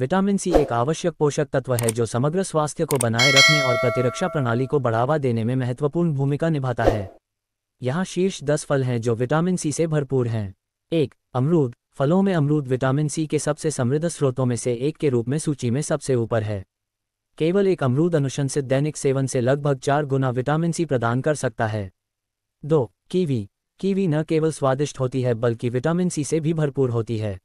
vitamin C एक आवश्यक पोषक तत्व है जो समग्र स्वास्थ्य को बनाए रखने और प्रतिरक्षा प्रणाली को बढ़ावा देने में महत्वपूर्ण भूमिका निभाता है यहाँ शीर्ष दस फल हैं जो विटामिन सी से भरपूर हैं एक अमरूद फलों में अमरूद विटामिन सी के सबसे समृद्ध स्रोतों में से एक के रूप में सूची में सबसे ऊपर है केवल एक अमरूद अनुशंसित दैनिक सेवन से लगभग चार गुना विटामिन सी प्रदान कर सकता है दो कीवी कीवी न केवल स्वादिष्ट होती है बल्कि विटामिन सी से भी भरपूर होती है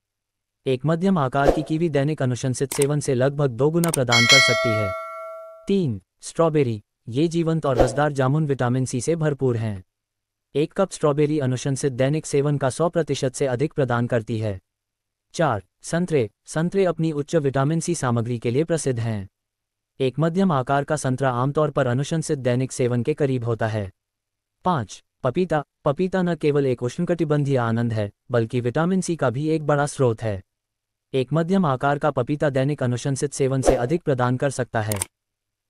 एक मध्यम आकार की कीवी दैनिक अनुशंसित सेवन से लगभग दो गुना प्रदान कर सकती है तीन स्ट्रॉबेरी ये जीवंत और रसदार जामुन विटामिन सी से भरपूर हैं एक कप स्ट्रॉबेरी अनुशंसित दैनिक सेवन का 100 प्रतिशत से अधिक प्रदान करती है चार संतरे संतरे अपनी उच्च विटामिन सी सामग्री के लिए प्रसिद्ध हैं एक मध्यम आकार का संतरा आमतौर पर अनुशंसित दैनिक सेवन के करीब होता है पाँच पपीता पपीता न केवल एक उष्णकटिबंधीय आनंद है बल्कि विटामिन सी का भी एक बड़ा स्रोत है एक मध्यम आकार का पपीता दैनिक अनुशंसित सेवन से अधिक प्रदान कर सकता है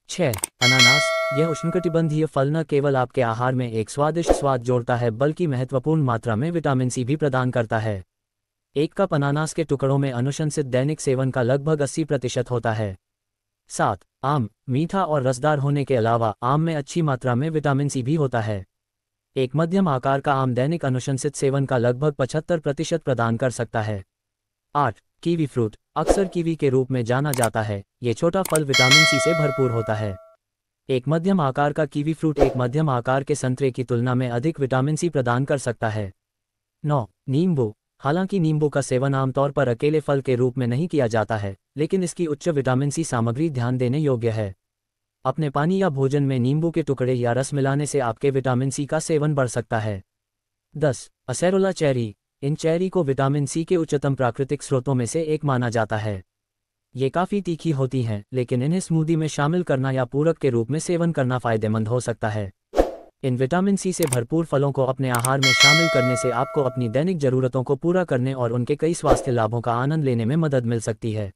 छह अनानास यह उष्णकटिबंधीय फल न केवल आपके आहार में एक स्वादिष्ट स्वाद जोड़ता है बल्कि महत्वपूर्ण मात्रा में विटामिन सी भी प्रदान करता है एक कप अनानास के टुकड़ों में अनुशंसित दैनिक सेवन का लगभग 80 प्रतिशत होता है सात आम मीठा और रसदार होने के अलावा आम में अच्छी मात्रा में विटामिन सी भी होता है एक मध्यम आकार का आम दैनिक अनुशंसित सेवन का लगभग 75 प्रतिशत प्रदान कर सकता है आठ कीवी फ्रूट अक्सर कीवी के रूप में जाना जाता है ये छोटा फल विटामिन सी से भरपूर होता है एक मध्यम आकार का कीवी फ्रूट एक मध्यम आकार के संतरे की तुलना में अधिक विटामिन सी प्रदान कर सकता है नौ नींबू हालांकि नींबू का सेवन आमतौर पर अकेले फल के रूप में नहीं किया जाता है लेकिन इसकी उच्च विटामिन सी सामग्री ध्यान देने योग्य है अपने पानी या भोजन में नींबू के टुकड़े या रस मिलाने से आपके विटामिन सी का सेवन बढ़ सकता है दस असेरोला चेरी इन चेरी को विटामिन सी के उच्चतम प्राकृतिक स्रोतों में से एक माना जाता है ये काफ़ी तीखी होती हैं लेकिन इन्हें स्मूदी में शामिल करना या पूरक के रूप में सेवन करना फ़ायदेमंद हो सकता है इन विटामिन सी से भरपूर फलों को अपने आहार में शामिल करने से आपको अपनी दैनिक जरूरतों को पूरा करने और उनके कई स्वास्थ्य लाभों का आनंद लेने में मदद मिल सकती है